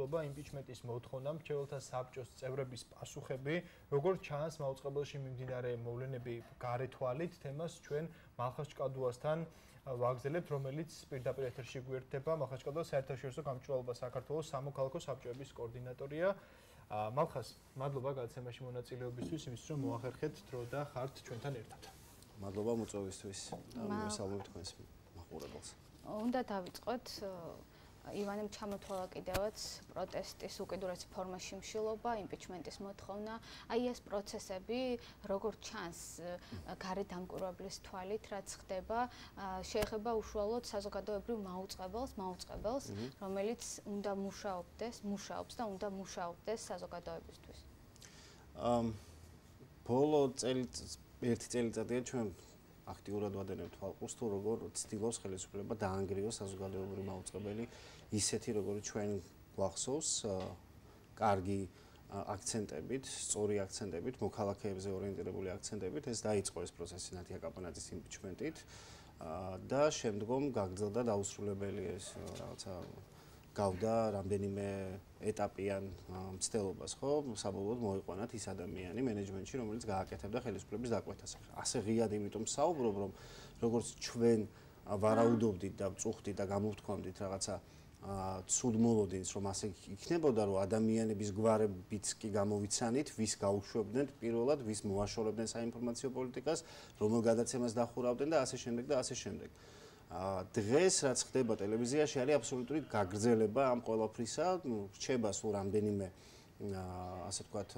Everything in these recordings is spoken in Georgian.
ცდილობა იმპიჩმენტის მოთხოვნა მრჩეველთა საბჭოს წევრების პასუხები, როგორც ჩანს მოუწებელში მიმდინარე მოვლენები გარეთვალით თემას ჩვენ მახაჩკადუასთან ვაგზელებთ, რომელიც პირდაპირ ეთერში გვერდება. მახაჩკადუა საერთაშორისო გამჭვირვალობა საქართველოს სამოქალაქო საბჭოების კოორდინატორია. მახას, მადლობა გადაცემაში მონაწილეობისთვის, იმის რომ მოახერხეთ დრო და ხართ ჩვენთან ერთად. მადლობა მოწვევისთვის. და მოსალოდეთ თქვენს მაყურებელს. უნდა დავიწყოთ ივანემ ჩამოთვალა კიდევაც პროტესტის უკიდურეს ფორმაში მშილობა, იმპიჩმენტის მოთხოვნა. აი ეს პროცესები როგორ ჩანს გარე დამკვირვებლის თვალით რაც ხდება, შეეხება უშუალოდ საზოგადოებრივ მაუწყებელს, მაუწყებელს, რომელიც უნდა მუშაობდეს, მუშაობს და უნდა მუშაობდეს საზოგადოებისთვის. აм ბოლო წელი ერთი წელიწადია ჩვენ აქტიურად ვადენებ თვალყურს თუ როგორ ცდილობს ხელისუფლება დაანგრიოს საზოგადოებრივი მაუწყებელი ისეთი როგორი ჩვენ გვახსოვს კარგი აქცენტებით, სწორი აქცენტებით, მოქალაქეებზე ორიენტირებული აქცენტებით ეს დაიწყო ეს პროცესი ნათია კაპონაძის იმპიჩმენტით და შემდგომ გაგრძელდა დაუსრულებელი ეს რაღაცა გავდა რამდენიმე ეტაპიან მცდელობას, ხო? საბოლოოდ მოიყვანათ ის ადამიანი მენეჯმენტში, რომელიც გააკეთებდა ხელისუფლების დაკვეთას. ასე ღიად იმიტომ საუბრობ, რომ როგორც ჩვენ ვარაუდობდით და წუხდით და გამოვთქვამდით რაღაცა ა ცუდმოლოდინს რომ ასე იქნებოდა რომ ადამიანების გვარებიც კი გამოვიცანით ვის გაუშვებდნენ პირველად ვის მოაშორებდნენ საინფორმაციო პოლიტიკას რომელ გადაცემას დახურავდნენ და ასე შემდეგ და ასე შემდეგ. დღეს რაც ხდება ტელევიზიაში არის აბსოლუტური გაგრძელება ამ ყოლაფრისა, რჩება სულ რამდენიმე ასე ვთქვათ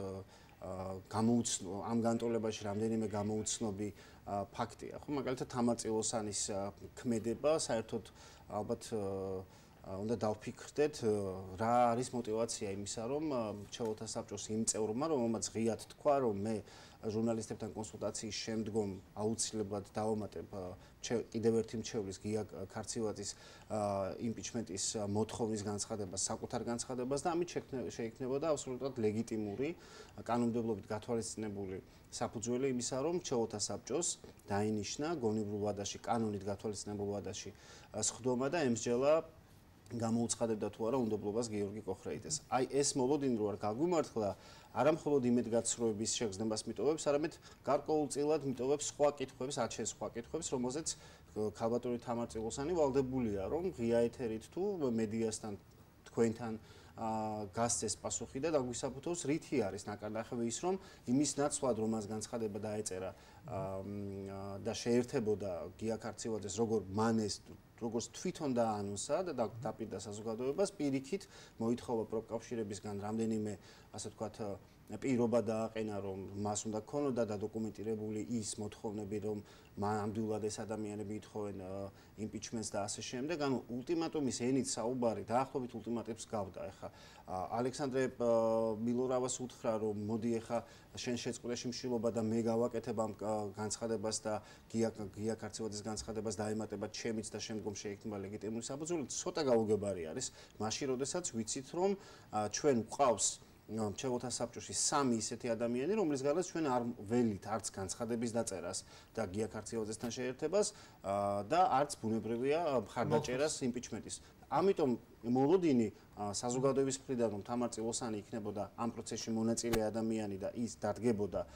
გამოუცნო ამ განტოლებაში რამდენიმე გამოუცნობი ფაქტია ხო მაგალითად თამაწილოსანის ქმედება საერთოდ ალბათ უნდა დავფიქრდეთ რა არის мотиваცია იმისა რომ ჩაოთა საბჭოს იმ წევრმა რომელმაც ღიად თქვა რომ მე ჟურნალისტებთან კონსულტაციის შემდგომ აუცილებლად დავამატებ კიდევ ერთი მრჩევლის გია ქარცივაძის იმპიჩმენტის მოთხოვნის განცხადება საკუთარ განცხადებას და ამით შეიქმნებოდა აბსოლუტურად ლეგიტიმური კანონმდებლობით გათვალისწინებული საფუძველი იმისა რომ ჩაოთა საბჭოს დაინიშნა გონივრულ ვადაში კანონით გათვალისწინებულ ვადაში სხდომა და ემსჯელა გამოუცხადებდა თუ არა უნდობლობას გიორგი კოხრეიტეს. აი ეს მოლოდინ რო არ გაგვიმართლა, არამხოლოდ იმედგაცრუების შეგზნებას მიტოვებს, არამედ გარკვეულწილად მიტოვებს სხვა კითხვებს, აჩენს სხვა კითხვებს, რომელზეც ქალბატონი თამარ წილოსანი ვალდებულია, რომ ღია ეთერით თუ მედიასთან თქვენთან ა გასცეს პასუხი და დაგვისაფუთოს რითი არის ნაკარნახები ის რომ იმის ნაცვლად რომ მას განცხადება დაეწერა და შეერთებოდა გიაკარცევაძეს როგორ მანეს როგორც თვითონ დაანონსა და დაპირდა საზოგადოებას პირიქით მოითხოვა პროკავშირებისგან რამდენიმე ასე ვთქვათ პირობა დააყენა რომ მას უნდა ქონოდა და დოკუმენტირებული ის მოთხოვნები რომ მანამდვილად ეს ადამიანები ეთხოვენ იმპიჩმენტს და ასე შემდეგ ანუ ულტიმატუმის ენით საუბარი დაახლოებით ულტიმატებს გავდა ეხა ალექსანდრე მილორავას უთხრა რომ მოდი ეხა შენ შეწყვეტეში მშილობა და მე გავაკეთებ ამ განცხადებას და გიაკარცევადის განცხადებას დაემატებათ ჩემიც და შემდგომ შეიქმნება ლეგიტიმური საფუძველი ცოტა გაუგებარი არის მაშინ როდესაც ვიცით რომ ჩვენ გვყავს მრჩეულთა საბჭოში სამი ისეთი ადამიანი, რომლისგანაც ჩვენ არ ველით არც განცხადების დაწერას და გიაკარციაძესთან შეერთებას და არც ბუნებრივია მხარდაჭერას იმპიჩმენტის. ამიტომ მოლოდინი საზოგადოების მხრიდან რომ თამარ წილოსანი იქნებოდა ამ პროცესში მონაწილე ადამიანი და ის დადგებოდა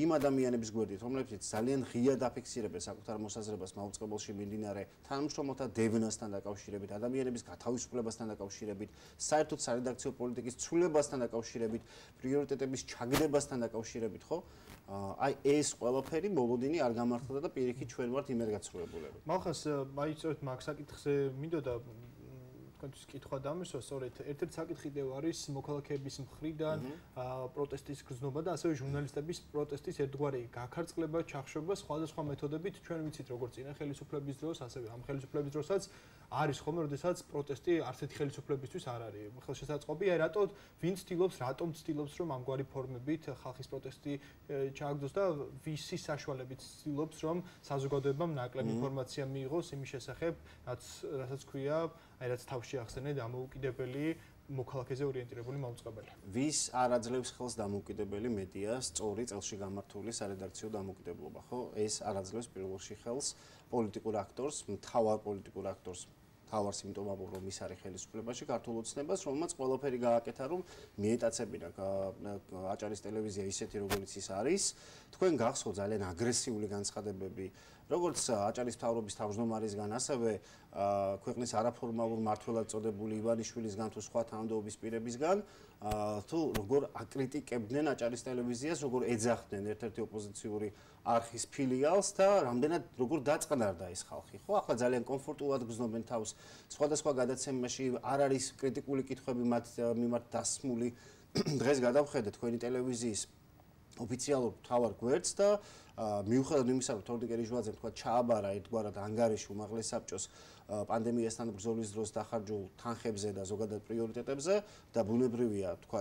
იმ ადამიანების გვერდით, რომლებიც ძალიან ღია დაფიქსირებენ საკუთარ მოსაზრებას მაუწყებელში მიმდინარე თანამშრომელთა დევნასთან დაკავშირებით, ადამიანების გათავისუფლებასთან დაკავშირებით, საერთოდ სარედაქციო პოლიტიკის ცვლილებასთან დაკავშირებით, პრიორიტეტების ჩაგდებასთან დაკავშირებით, ხო? აი ეს ყველაფერი მოლოდინი არ გამართლდა და პირიქით ჩვენ ვართ იმედგაცრუებულები. მახას აი წერეთ მაგ საკითხზე მინდოდა თქვენთვის კითხვა დამისვა, სწორედ ერთ-ერთი საკითხი დევ არის მოქალაქეების მხრიდან პროტესტის გზნობა და ასევე ჟურნალისტების პროტესტის ერთგვარი გაქარწყლება, ჩახშობა სხვადასხვა მეთოდებით. ჩვენ ვიცით, როგორ წინა ხელისუფლების დროს, ასევე ამ ხელისუფლების დროსაც არის ხომ, როდესაც პროტესტი არცეთ ხელისუფლებისთვის არ არის ხელშესაძყობი. აი რატო ვინ ცდილობს, რატომ ცდილობს, რომ ამგვარი ფორმებით ხალხის პროტესტი ჩააგდოს და ვისი საშუალებით ცდილობს, რომ საზოგადოებამ ნაკლებ ინფორმაცია მიიღოს იმის შესახებ, რაც რასაც ქვია, აი რაც თავში შეახსენე დამოუკიდებელი მოქალაქეზე ორიენტირებული მოწყობილი. ვის არ აძლევს ხელს დამოუკიდებელი მედია, სწორი წელში გამართული სარედაქციო დამოუკიდებლობა, ხო? ეს არ აძლევს პირველში ხელს პოლიტიკურ აქტორს, მთავარ პოლიტიკურ აქტორს. ავარ სიმპტომაბო რომ ის არის ხელისუფლებაში ქართულოცნებას რომელმაც ყველაფერი გააკეთა რომ მიეტაცებინა აჭარის ტელევიზია ისეთი როგორიც ის არის თქვენ გახსოვთ ძალიან აგრესიული განცხადებები როგორც äh, აჭარის თავრობის თავმჯდომარისგან ასევე äh, ქვეყნის არაფორმალურ მართლად წოდებული ივანიშვილისგან თუ სხვა თანამდებობის პირებისგან äh, თუ როგორ აკრიტიკებდნენ აჭარის ტელევიზიას, როგორ ეძახდნენ ერთ-ერთი ოპოზიციური არქის ფილიალს და რამდენად როგორ დაწყნარდა ეს ხალხი, ხო? ახლა ძალიან კომფორტულად გრძნობენ თავს სხვადასხვა გადაცემაში, არ არის კრიტიკული კითხვები მათ მიმართ დასმული. დღეს გადავხედე თქვენი ტელევიზიის ოფიციალურ თავარ გვერდს და მიუხედავად იმისა, რომ თორდი კერიჟვაძემ თქვა ჩააბარა ერთგვარად ანგარიში უმაღლეს საბჭოს პანდემიასთან ბრძოლის დროს დახარჯულ თანხებზე და ზოგადად პრიორიტეტებზე და ბუნებრივია თქვა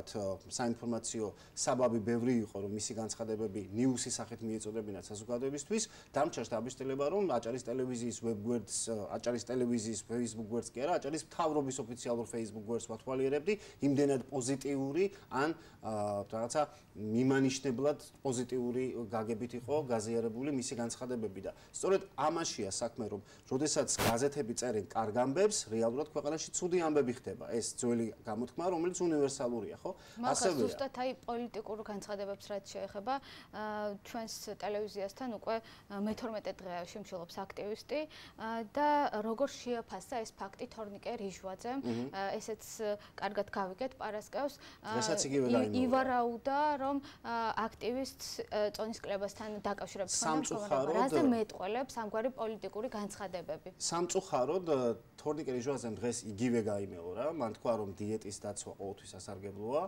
საინფორმაციო საბაბი ბევრი იყო რომ მისი განცხადებები ნიუსის სახით მიეწოდებინათ საზოგადოებისთვის დამჭერს დაბისტელება რომ აჭარის ტელევიზიის ვებგვერდს აჭარის ტელევიზიის ფეისბუქ გვერდს კი არა აჭარის მთავრობის ოფიციალურ ფეისბუქ გვერდს ვათვალიერებდი იმდენად პოზიტიური ან რაღაცა მიმანიშნებლად პოზიტიური გაგებით იყო გაზიარებული მისი განცხადებები და სწორედ ამაშია საქმე რომ შესაძაც გაზეთებიც წერენ კარგ ამბებს, რეალურად ქვეყანაში ცუდი ამბები ხდება. ეს ძველი გამოთქმა, რომელიც უნივერსალურია, ხო? ასევე ზუსტად აი პოლიტიკურ განცხადებებს რაც შეეხება, ჩვენს ტელევიზიასთან უკვე მე-12 დღე შემშილობს აქტივისტი და როგორ შეაფასა ეს ფაქტი თორნიკე რიჟვაძემ, ესეც კარგად გავიგეთ პარასკევს. დღესაც იგივე დაინდო. ივარაუდა, რომ აქტივისტს წონის კლებასთან დაკავშირებს ხოლმე რაზე მეტყოლებს ამგვარი პოლიტიკური განცხადებები. სამწუხაროდ რომ თორნიკე რეჟვაზემ დღეს იგივე გამოიმეო რა. მან თქვა რომ დიეტის დაცვა ყოველთვის ასარგებლოა.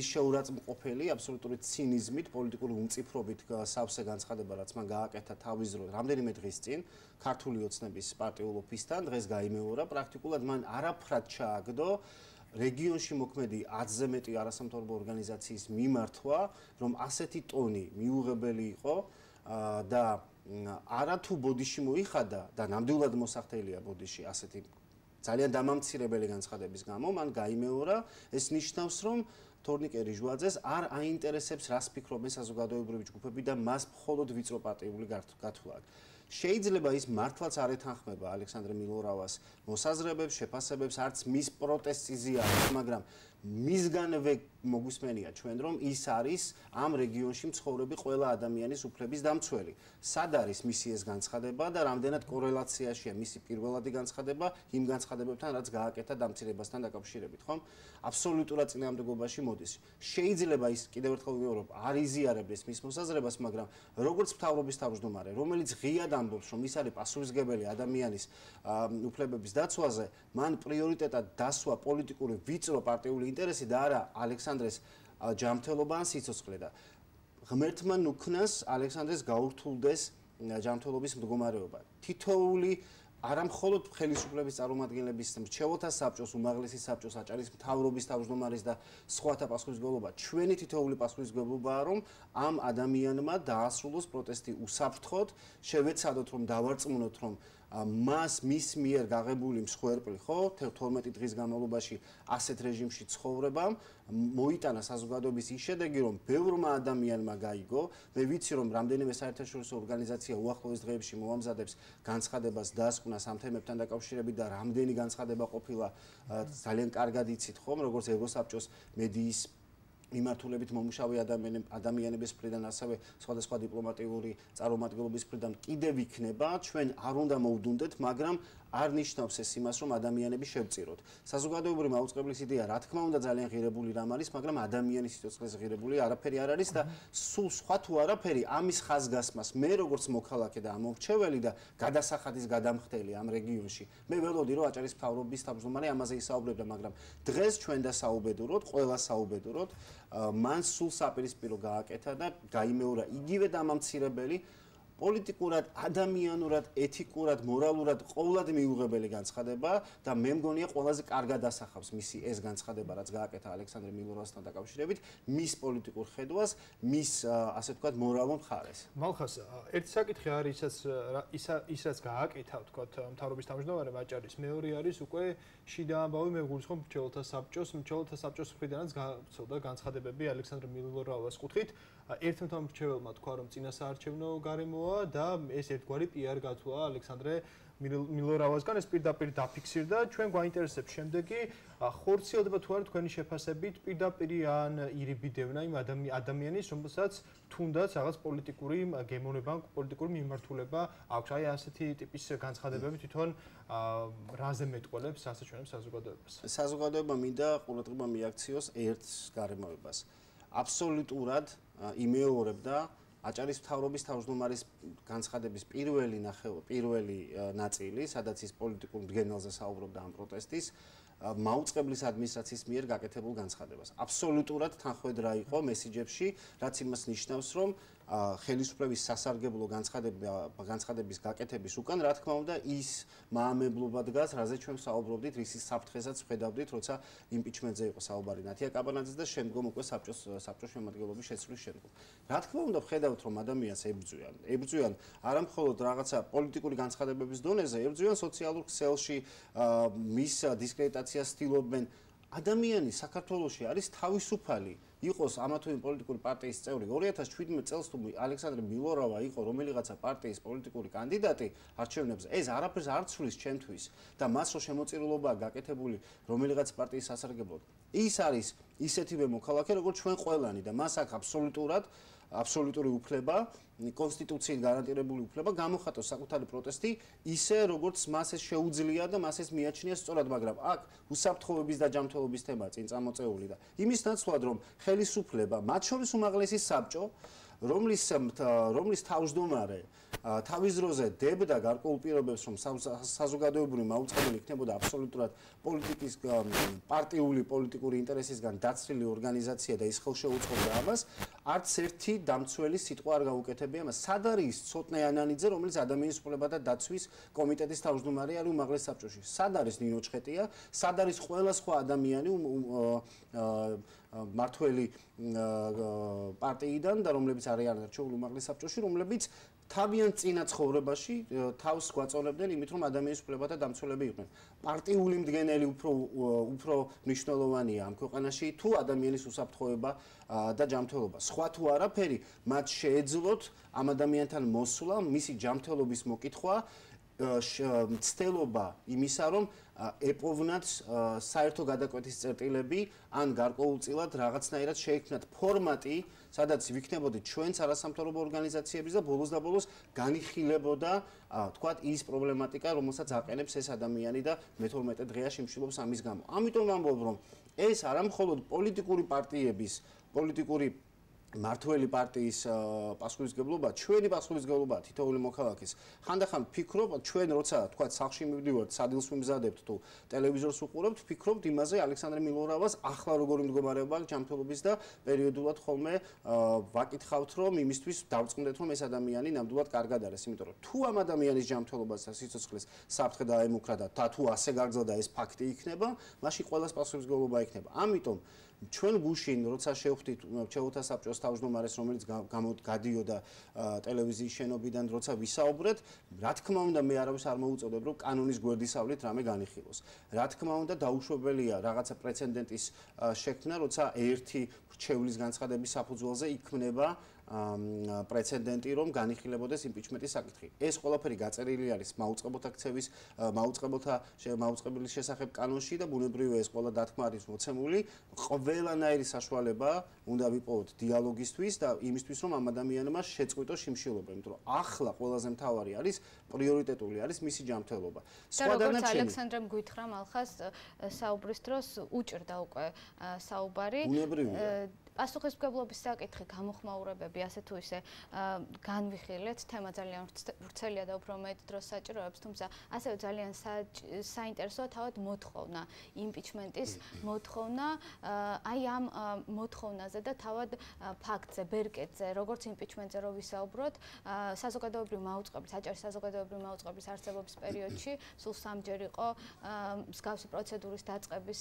ის შეურაცხმყოფელი აბსოლუტური ცინიზმით, პოლიტიკური უმწიფრობით სავსე განცხადება, რაც მან გააკეთა თავის დროს, რამდენიმე დღის წინ, ქართული ოცნების პარტიულ ოფისთან დღეს გამოიმეორა, პრაქტიკულად მან არაფრად ჩააგდო რეგიონში მოქმედი 10-ზე მეტი არასამთავრობო ორგანიზაციის მიმართვა, რომ ასეთი ტონი მიუღებელი იყო და აა არა თუ ბოდიში მოიხადა და ნამდვილად მოსახთელია ბოდიში ასეთი ძალიან დამამცირებელი განცხადების გამო მან გამოიმეორა ეს ნიშნავს რომ თორნიკე რიჟვაძეს არ აინტერესებს რას ფიქრობენ საზოგადოებრივი ჯგუფები და მას მხოლოდ ვიწრო პარტიული გათვლა შეიძლება ის მართლაც არ ეთანხმება ალექსანდრე მილორავას მოსაზრებებს შეფასებებს არც მის პროტესტიზია მაგრამ მისგანვე მოგვისმენია ჩვენ რომ ის არის ამ რეგიონში მცხოვრები ყველა ადამიანის უფლების დამცველი. სად არის მისი ეს განცხადება და რამდენად კორელაციაშია მისი პირველადი განცხადება იმ განცხადებებთან რაც გააკეთა დამცირებასთან დაკავშირებით, ხომ? აბსოლუტურად წინამდებობაში მოდის. შეიძლება ის კიდევ ერთხელ ვიმეორებ, არ იზიარებს მის მოსაზრებას, მაგრამ როგორც მთავრობის თავმჯდომარე, რომელიც ღიად ამბობს, რომ ის არის პასუხისგებელი ადამიანის უფლებების დაცვაზე, მან პრიორიტეტად დასვა პოლიტიკური ვიწრო პარტიული ინტერესი და არა ალექსანდრეს ჯამთელობა ან სიცოცხლე და ღმერთმა ნუქნას ალექსანდრეს გაურთულდეს ჯამთელობის მდგომარეობა. თითოული არამხოლოდ ხელისუფლების წარმომადგენლების მრჩეულთა საბჭოს უმაღლესი საბჭოს აჭარის მთავრობის თავმჯდომარის და სხვათა პასუხისგებლობა ჩვენი თითოული პასუხისგებლობაა რომ ამ ადამიანმა დაასრულოს პროტესტი უსაფრთხოდ შევეცადოთ რომ დავარწმუნოთ რომ მას მის მიერ გაღებული მსხვერპლი ხო 12 დღის განმავლობაში ასეთ რეჟიმში ცხოვრებამ მოიტანა საზოგადოების ის შედეგი რომ ბევრმა ადამიანმა გაიგო მე ვიცი რომ რამდენიმე საერთაშორისო ორგანიზაცია უახლოეს დღეებში მოამზადებს განცხადებას დასკვნა სამ თემებთან დაკავშირებით და რამდენი განცხადება ყოფილა ძალიან კარგად იცით ხო როგორც ევროსაბჭოს მედიის მიმართულებით მომუშავე ადამიანების მხრიდან ასევე სხვადასხვა დიპლომატიური წარმომადგენლობის მხრიდან კიდევ იქნება ჩვენ არ უნდა მოვდუნდეთ მაგრამ არნიშნავს ეს იმას რომ ადამიანები შევწიროთ საზოგადოებრივი მაუწყებლის იდეა რა თქმა უნდა ძალიან ღირებული რამ არის მაგრამ ადამიანის სიტოცხლეზე ღირებული არაფერი არ არის და სულ სხვა თუ არაფერი ამის ხაზგასმას მე როგორც მოქალაქე და ამომრჩეველი და გადასახადის გადამხდელი ამ რეგიონში მე ველოდი რომ აჭარის მთავრობის თავმჯდომარე ამაზე ისაუბრებდა მაგრამ დღეს ჩვენ დასაუბედუროთ ყველა საუბედუროთ მან სულ საპირისპირო გააკეთა და გამოიმეორა იგივე დამამცირებელი პოლიტიკურად, ადამიანურად, ეთიკურად, მორალურად ყოვლად მიუღებელი განცხადება და მე მგონია ყველაზე კარგად ასახავს მისი ეს განცხადება, რაც გააკეთა ალექსანდრე მილოროვასთან დაკავშირებით, მის პოლიტიკურ ხედვას, მის ასე ვთქვათ, მორალურ მხარეს. მალხას, ერთი საკითხი არის ისაც ისა ის რაც გააკეთა, ვთქვათ, მთავრობის თავმჯდომარე ვაჭარის, მეორე არის უკვე შიდა ამბავი მე გულს ხომ მრჩელთა საბჭოს, მრჩელთა საბჭოს ხვიდანაც გააცოდა განცხადებები ალექსანდრე მილოროვას კუთხით, ერთმთავ მრჩეველმა თქვა რომ წინასაარჩევნო გარემოა და ეს ერთგვარი პიარ გათვლა ალექსანდრე მილორავასგან ეს პირდაპირ დაფიქსირდა ჩვენ გვაინტერესებს შემდეგი ხორციელდება თუ არ თქვენი შეფასებით პირდაპირი ან ირიბიდევნა იმ ადამიანის რომელსაც თუნდაც რაღაც პოლიტიკური გემოვნება პოლიტიკური მიმართულება აქვს აი ასეთი ტიპის განცხადებები თვითონ რაზე მეტყოლებს ასე ჩვენს საზოგადოებას საზოგადოება მინდა ყურადღება მიაქციოს ერთს გარემოებას აბსოლუტურად იმეორებდა აჭარის მთავრობის თავმჯდომარის განცხადების პირველი პირველი ნაწილი, სადაც ის პოლიტიკურ მდგენელზე საუბრობდა ამ პროტესტის მაუწყებლის ადმინისტრაციის მიერ გაკეთებულ განცხადებას. აბსოლუტურად თანხმედრა იყო მესიჯებში, რაც იმას ნიშნავს, რომ ხელისუფლების სასარგებლო განცხადება განცხადების გაკეთების უკან რა თქმა უნდა ის მაამებლობა დგას, რაზეც ჩვენ საუბრობდით, რისი საფრთხესაც შევედავდით, როცა იმპიჩმენტზე იყო საუბარი ნათია კაბანაძეს და შემდგომ უკვე საბჭოს საბჭოს შემადგენლობის შეცვლის შემდგომ. რა თქმა უნდა, ხედავთ რომ ადამიანს ებძვიან, ებძვიან არამხოლოდ რაღაცა პოლიტიკური განცხადებების დონეზე, ებძვიან სოციალურ ქსელში მის დისკრედიტაციას ცდილობენ. ადამიანი საქართველოში არის თავისუფალი იყოს ამა თუ იმ პოლიტიკური პარტიის წევრი 2017 წელს თუ ალექსანდრე მილოროვა იყო რომელიღაცა პარტიის პოლიტიკური კანდიდატი არჩევნებზე ეს არაფერს არ ცვლის ჩემთვის და მას რო შემოწირულობაა გაკეთებული რომელიღაც პარტიის სასარგებლოდ ის არის ისეთივე მოქალაქე როგორც ჩვენ ყველანი და მას აქვს აბსოლუტურად აბსოლუტური უფლება, კონსტიტუციით გარანტირებული უფლება გამოხატოს საკუთარი პროტესტი, ისე როგორც მას ეს შეუძლია და მას ეს მიაჩნია სწორად, მაგრამ აქ უსაფრთხოების და ჯანმრთელობის თემაა წინ წამოწეული და იმის ნაცვლად რომ ხელისუფლება, მათ შორის უმაღლესი საბჭო, რომლის რომლის თავმჯდომარე თავის ძროზე დებდა გარკვეულ პირობებს რომ საზოგადოებრივი მაუწყებელი იქნებოდა აბსოლუტურად პოლიტიკის პარტიული პოლიტიკური ინტერესისგან დაცრილი ორგანიზაცია და ის ხელშეუწყობდა ამას არც ერთი დამცველი სიტყვა არ გაუკეთებია ამას სად არის ცოტნე ანანიძე რომელიც ადამიანის უფლებათა დაცვის კომიტეტის თავმჯდომარე არის უმაღლეს საბჭოში სად არის ნინო ჩხეტია სად არის ყველა სხვა ადამიანი მართველი პარტიიდან და რომლებიც არიან არჩეულ უმაღლეს საბჭოში, რომლებიც თავიან წინა ცხოვრებაში თავს გვაწონებდნენ იმით, რომ ადამიანის უფლებათა დამცველები იყვნენ. პარტიული მდგენელი უფრო უფრო მნიშვნელოვანია ამ ქვეყანაში თუ ადამიანის უსაფრთხოება და ჯანმრთელობა. სხვა თუ არაფერი, მათ შეეძლოთ ამ ადამიანთან მოსვლა, მისი ჯანმრთელობის მოკითხვა ცდილობა იმისა, რომ ეპოვნათ საერთო გადაკვეთის წერტილები, ან გარკვეულწილად რაღაცნაირად შეექმნათ ფორმატი, სადაც ვიქნებოდით ჩვენც არასამთავრობო ორგანიზაციები და ბოლოს და ბოლოს განიხილებოდა, თქვა ის პრობლემატიკა, რომელსაც აყენებს ეს ადამიანი და მე-12 დღეაში მშვილობს ამის გამო. ამიტომ ვამბობ, რომ ეს არა მხოლოდ პოლიტიკური პარტიების პოლიტიკური მართველი პარტიის პასუხისგებლობა, ჩვენი პასუხისგებლობა თითოეული მოქალაქის. ხანდახან ფიქრობ, ჩვენ როცა თქვა სახში მივდივართ, სადილს ვიმზადებთ თუ ტელევიზორს უყურებთ, ფიქრობთ იმაზე ალექსანდრე მილორავას ახლა როგორი მდგომარეობა ჯანმრთელობის და პერიოდულად ხოლმე ვაკითხავთ რომ იმისთვის დავწმუნდეთ რომ ეს ადამიანი ნამდვილად კარგად არის, იმიტომ რომ თუ ამ ადამიანის ჯანმრთელობას და სიცოცხლეს საფრთხე დაემუქრა და თუ ასე გაგზავნა ეს ფაქტი იქნება, მაშინ ყოველას პასუხისგებლობა იქნება. ამიტომ ჩვენ გუშინ როცა შევხვდით ჩეუთა საბჭოს თავმჯდომარეს რომელიც გამოდიოდა ტელევიზიის შენობიდან როცა ვისაუბრეთ რა თქმა უნდა მე არავის არ მოუწოდებ რომ კანონის გვერდისავლით რამე განიხილოს რა თქმა უნდა დაუშვებელია რაღაცა პრეცედენტის შექმნა როცა ერთი რჩევლის განცხადების საფუძველზე იქმნება პრეცედენტი, რომ განიხილებოდეს იმპიჩმენტის საკითხი. ეს ყველაფერი გაწერილი არის მაუწყებელთა ქცევის, მაუწყებელთა მაუწყებლის შესახებ კანონში და ბუნებრივია ეს ყველა დათმა არის მოცემული. ყველანაირი საშუალება უნდა ვიპოვოთ დიალოგისთვის და იმისთვის, რომ ამ ადამიანებმა შეწყვიტოს შიმშილობა, იმიტომ რომ ახლა ყველაზე მთავარი არის პრიორიტეტული არის მისი ჯანმრთელობა. სხვადასხვა ალექსანდრემ გვითხრა მალხას საუბრის დროს უჭერდა უკვე საუბარი. ბუნებრივია პასუხისმგებლობის საკითხი გამოხმაურებები ასე თუ ისე განვიხილეთ თემა ძალიან ვრცელია და უფრო მეტ დროს საჭიროებს თუმცა ასევე ძალიან საინტერესოა თავად მოთხოვნა იმპიჩმენტის მოთხოვნა აი ამ მოთხოვნაზე და თავად ფაქტზე ბერკეტზე როგორც იმპიჩმენტზე რო ვისაუბროთ საზოგადოებრივი მაუწყებლის აჭარის საზოგადოებრივი მაუწყებლის არსებობის პერიოდში სულ სამჯერ იყო მსგავსი პროცედურის დაწყების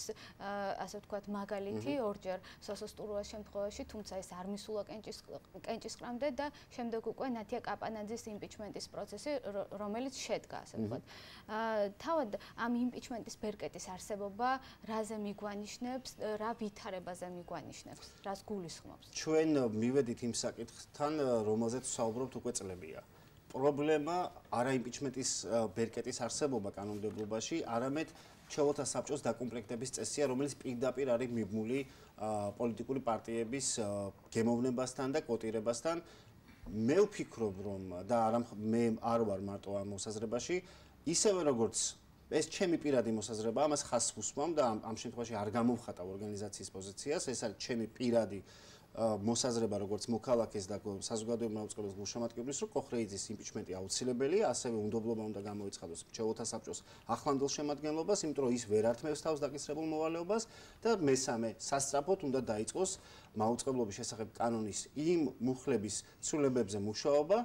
ასე ვთქვათ მაგალითი ორჯერ სასოსტურუას შემთხვევაში, თუმცა ეს არ მისულა კენჭის კენჭის კრამდე და შემდეგ უკვე ნათია კაპანაძის იმპიჩმენტის პროცესი, რომელიც შედგა, ასე ვთქვათ. აა თავად ამ იმპიჩმენტის ბერკეტის არსებობა რაზე მიგვანიშნებს, რა ვითარებაზე მიგვანიშნებს, რას გულისხმობს? ჩვენ მივედით იმ საკითხთან, რომელზეც საუბრობთ უკვე წლებია. პრობლემა არა იმპიჩმენტის ბერკეტის არსებობა კანონმდებლობაში, არამედ ჩეოთა საბჭოს დაკომპლექტების წესია, რომელიც პირდაპირ არის მიბმული პოლიტიკური პარტიების გემოვნებასთან და კოტირებასთან მე ვფიქრობ რომ და არ მე არ ვარ მარტო ამ მოსაზრებაში ისევე როგორც ეს ჩემი პირადი მოსაზრება ამას ხას ხსვამ და ამ შემთხვევაში არ გამოვხატავ ორგანიზაციის პოზიციას ეს არის ჩემი პირადი მოსაზრება როგორც მოქალაქეს და საზოგადოებრივ მოწყობილობის მუშამატკებლის რომ კოხრეიძის იმპიჩმენტი აუცილებელია, ასევე უნდობლობა უნდა გამოიცხადოს მრჩეულთა საბჭოს ახლანდელ შემადგენლობას, იმიტომ რომ ის ვერ ართმევს თავს დაკისრებულ მოვალეობას და მესამე სასწრაფოდ უნდა დაიწყოს მოწყობილობის შესახებ კანონის იმ მუხლების ცვლილებებზე მუშაობა,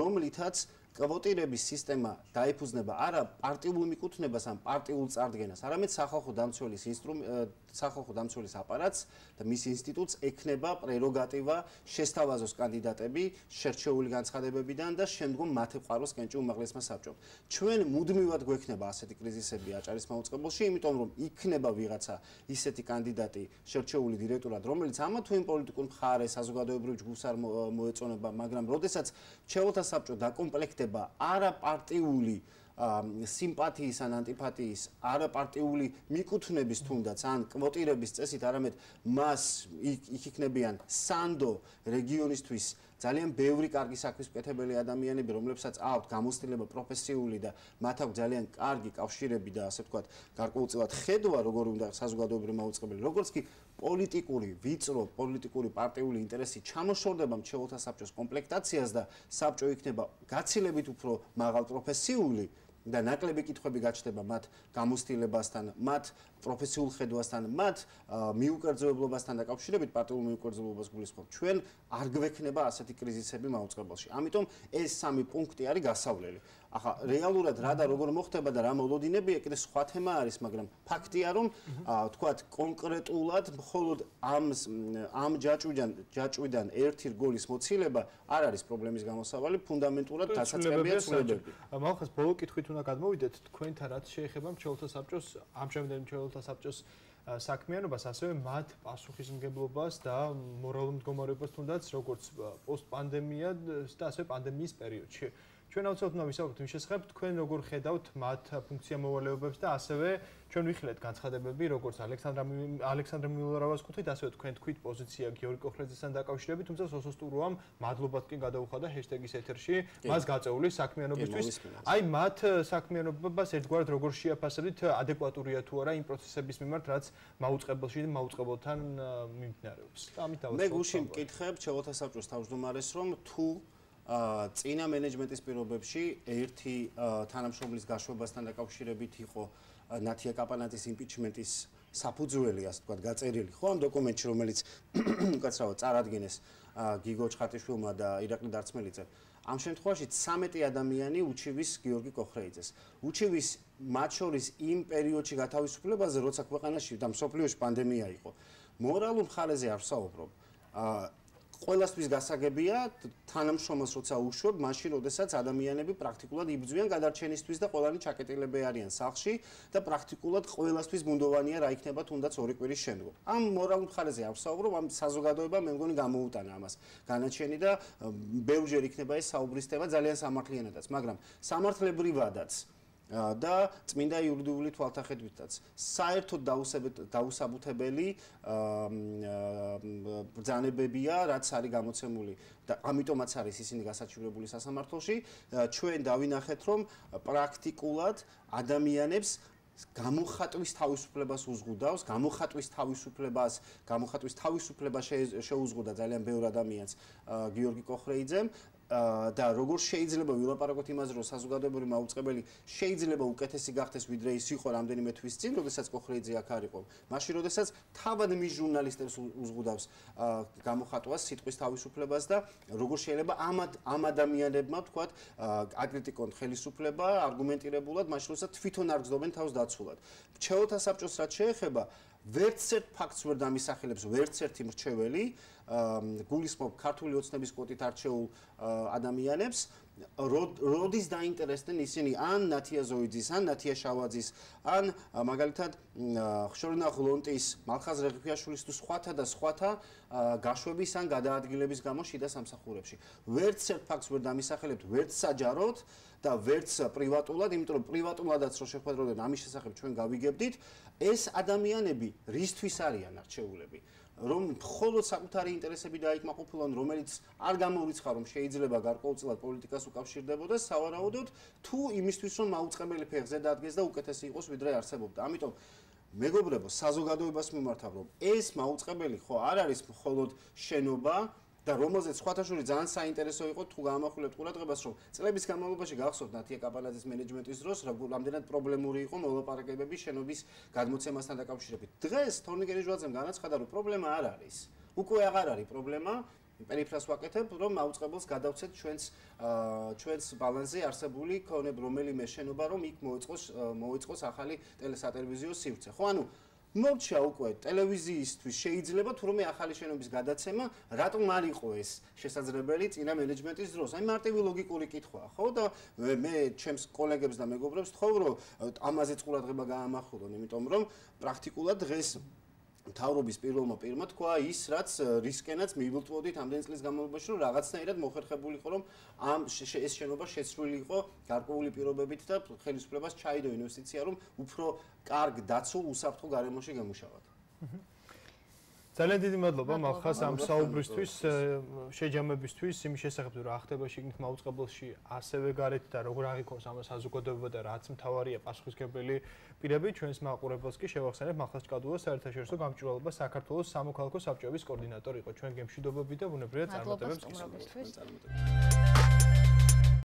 რომლითაც კვოტირების სისტემა დაიფუძნება არა პარტიულ მიკუთვნებას ან პარტიულ წარდგენას, არამედ სახალხო დამცველის ინსტრუმენტ სახალხო დამცველის აპარატს და მის ინსტიტუტს ექნება პრეროგატივა შესთავაზოს კანდიდატები შერჩეული განცხადებებიდან და შემდგომ მათი ყაროს კენჭი უმაღლესმა საბჭომ. ჩვენ მუდმივად გვექნება ასეთი კრიზისები აჭარის მოწყობილში, იმიტომ რომ იქნება ვიღაცა ისეთი კანდიდატი შერჩეული დირექტორად, რომელიც ამა თუ იმ პოლიტიკურ მხარეს საზოგადოებრივ ჯგუფს არ მოეწონება, მაგრამ როდესაც ჩეულთა საბჭო დაკომპლექტება არა პარტიული სიმპათიის ან ანტიპათიის არაპარტიული მიკუთვნების თუნდაც ან კვოტირების წესით არამედ მას იქ იქნებიან სანდო რეგიონისთვის ძალიან ბევრი კარგი საქმისკეთებელი ადამიანები, რომლებსაც აქვთ გამოცდილება პროფესიული და მათ აქვს ძალიან კარგი კავშირები და ასე ვთქვათ, გარკვეულწილად ხედვა, როგორ უნდა საზოგადოებრივი მოუწყებელი, როგორც კი პოლიტიკური ვიწრო, პოლიტიკური პარტიული ინტერესი ჩამოშორდება მშეულთა საბჭოს კომპლექტაციას და საბჭო იქნება გაცილებით უფრო მაღალ პროფესიული და ნაკლები კითხვები გაჩნდება მათ გამოსtildeებასთან, მათ პროფესიულ ხედვასთან, მათ მიუკერძებლობასთან დაკავშირებით პარტიულ მიუკერძებლობას გულისხმობ. ჩვენ არ გვექნება ასეთი კრიზისები მაუწყებელში. ამიტომ ეს სამი პუნქტი არის გასავლელი. ახლა რეალურად რა და როგორ მოხდება და რა მოლოდინებია, კიდე სხვა თემა არის, მაგრამ ფაქტია, რომ mhm. თქვათ კონკრეტულად მხოლოდ ამ ამ ჯაჭვიდან ჯაჭვიდან ერთი რგოლის მოცილება არ არის პრობლემის გამოსავალი, ფუნდამენტურად დასაწყებია ცვლილებები. მაგას ბოლო კითხვით უნდა გადმოვიდეთ, თქვენთან რაც შეიძლება მჩელთა საბჭოს ამჟამინდელი მჩელთა საქართველოს საბჭოს საქმიანობას, ასევე მათ პასუხისმგებლობას და მორალურ მდგომარეობას თუნდაც როგორც პოსტპანდემია და ასევე პანდემიის პერიოდში. ჩვენ აუცილებლად უნდა ვისაუბროთ იმ შესახებ, თქვენ როგორ ხედავთ მათ ფუნქცია მოვალეობებს და ასევე ჩვენ ვიხილეთ განცხადებები, როგორც ალექსანდრა ალექსანდრე მილოროვას კუთხით, ასევე თქვენ თქვით პოზიცია გიორგი კოხრეძესთან დაკავშირებით, თუმცა სოსოსტუროამ მადლობაც კი გადაუხადა ჰეშტეგის ეთერში მას გაწეული საქმიანობისთვის. აი მათ э, საქმიანობას ერთგვარად როგორ შეაფასებით, э, ადეკვატურია თუ არა იმ პროცესების მიმართ, რაც მაუწყებელში და მაუწყებელთან э, მიმდინარეობს. და ამით დავასრულებთ. მე გულში მკითხებ ჩეოთა საბჭოს თავმჯდომარეს, რომ თუ წინა მენეჯმენტის პირობებში ერთი თანამშრომლის გაშვებასთან დაკავშირებით იყო ნათია კაპანაძის იმპიჩმენტის საფუძველი ასე ვთქვათ გაწერილი ხო ამ დოკუმენტში რომელიც უკაცრავად წარადგენეს გიგო ჩხატიშვილმა და ირაკლი დარწმელიძე ამ შემთხვევაში 13 ადამიანი უჩივის გიორგი კოხრეიძეს უჩივის მათ შორის იმ პერიოდში გათავისუფლებაზე როცა ქვეყანაში და მსოფლიოში პანდემია იყო მორალურ ხარეზე არ ვსაუბრობ აა ყველასთვის გასაგებია თანამშრომელს როცა უშვებ, მაშინ ოდესაც ადამიანები პრაქტიკულად იბძვიან გადარჩენისთვის და ყველანი ჩაკეტილები არიან სახლში და პრაქტიკულად ყველასთვის მუნდოვანია რა იქნება თუნდაც ორი კვირის შემდგომ. ამ მორალურ მხარეზე არ ვსაუბრობ, ამ საზოგადოება მე მგონი გამოუტანა ამას. განაჩენი და ბევრჯერ იქნება ეს საუბრის თემა ძალიან სამართლიანადაც, მაგრამ სამართლებრივადაც და წმინდა იურიდიული თვალთახედვითაც საერთოდ დაუსებეთ დაუსაბუთებელი ბრძანებებია რაც არის გამოცემული და ამიტომაც არის ისინი გასაჩივრებული სასამართლოში ჩვენ დავინახეთ რომ პრაქტიკულად ადამიანებს გამოხატვის თავისუფლებას უზღუდავს, გამოხატვის თავისუფლებას, გამოხატვის თავისუფლება შეუზღუდა ძალიან ბევრ ადამიანს გიორგი კოხრეიძემ და როგორ შეიძლება ვილაპარაკოთ იმაზე რომ საზოგადოებრივი მაუწყებელი შეიძლება უკეთესი გახდეს ვიდრე ის იყო რამდენიმე თვის წინ როდესაც კოხრეიძე აქ არისო მაშინ როდესაც თავად მის ჟურნალისტებს უზღუდავს გამოხატვას სიტყვის თავისუფლებას და როგორ შეიძლება ამ ამ ადამიანებმა თქვათ აკრიტიკონ ხელისუფლება არგუმენტირებულად მაშინ როდესაც თვითონ არ გძლობენ თავს დაცულად ჩეოთა საბჭოს რაც შეეხება ვერცერთ ფაქტს ვერ დამისახელებს ვერცერთი მრჩეველი გულისხმობ ქართული ოცნების კვოტით არჩეულ ადამიანებს როდის დაინტერესდნენ ისინი ან ნათია ზოიძის ან ნათია შავაძის ან მაგალითად ხშორნა ხლონტის მალხაზ რეგფიაშვილის თუ სხვათა და სხვათა გაშვების ან გადაადგილების გამო შიდა სამსახურებში ვერც ერთ ფაქტს ვერ დამისახელებთ ვერც საჯაროდ და ვერც პრივატულად იმიტომ რომ პრივატულადაც რო შეხვედროდნენ ამის შესახებ ჩვენ გავიგებდით ეს ადამიანები რისთვის არიან არჩეულები რომ მხოლოდ საკუთარი ინტერესები დაიკმაყოფილონ, რომელიც არ გამორიცხა, რომ შეიძლება გარკვეულწილად პოლიტიკას უკავშირდებოდეს, სავარაუდოდ თუ იმისთვის, რომ აუწყებელი ფეხზე დადგეს და უკეთესი იყოს, ვიდრე არსებობდა. ამიტომ მეგობრებო, საზოგადოებას მიმართავ, რომ ეს მაუწყებელი ხო არ არის მხოლოდ შენობა, და რომელზეც ხვათაშვილი ძალიან საინტერესო იყო თუ გამახვილებთ ყურადღებას რომ წლების განმავლობაში გახსოვთ ნათია კაპალაძის მენეჯმენტის დროს რამდენად პრობლემური იყო მოლაპარაკებები შენობის გადმოცემასთან დაკავშირებით დღეს თორნი გერიჟვაძემ განაცხადა რომ პრობლემა არ არის უკვე აღარ არის პრობლემა პერიფრას ვაკეთებ რომ აუწყებელს გადავცეთ ჩვენს ჩვენს ბალანსზე არსებული ქონებ რომელიმე შენობა რომ იქ მოეწყოს მოეწყოს ახალი ტელესატელევიზიო სივრცე ხო ანუ მოჩა უკვე ტელევიზიისთვის შეიძლება თურმე ახალი შენობის გადაცემა რატომ არ იყო ეს შესაძლებელი წინა მენეჯმენტის დროს აი მარტივი ლოგიკური კითხვაა ხო და მე ჩემს კოლეგებს და მეგობრებს თქო რომ ამაზე წყურადღება გაამახვილონ იმიტომ რომ პრაქტიკულად დღეს თავრობის პირველმა პირმა თქვა ის რაც რისკენაც მიმოწოდით ამდენ წლის განმავლობაში რომ რაღაცნაირად მოხერხებულიყო რომ ამ ეს შენობა შეცვლილიყო გარკვეული პირობებით და ხელისუფლებას ჩაიდო ინვესტიცია რომ უფრო კარგ დაცულ უსაფრთხო გარემოში გამუშავოთ. აჰა ძალიან დიდი მადლობა მახას ამ საუბრისთვის, შეჯამებისთვის, იმის შესახებ თუ რა ხდება შეგნით მაუწყებელში, ასევე გარეთ და როგორ აღიქოს ამ საზოგადოებო და რაც მთავარია პასუხისგებელი პირები, ჩვენს მაყურებელს კი შევახსენებ მახას ჭკადულოს საერთაშორისო გამჭვირვალობა საქართველოს სამოქალაქო საბჭოების კოორდინატორი იყო. ჩვენ გემშვიდობები და ბუნებრივია წარმატებებს გისურვებთ. მადლობა.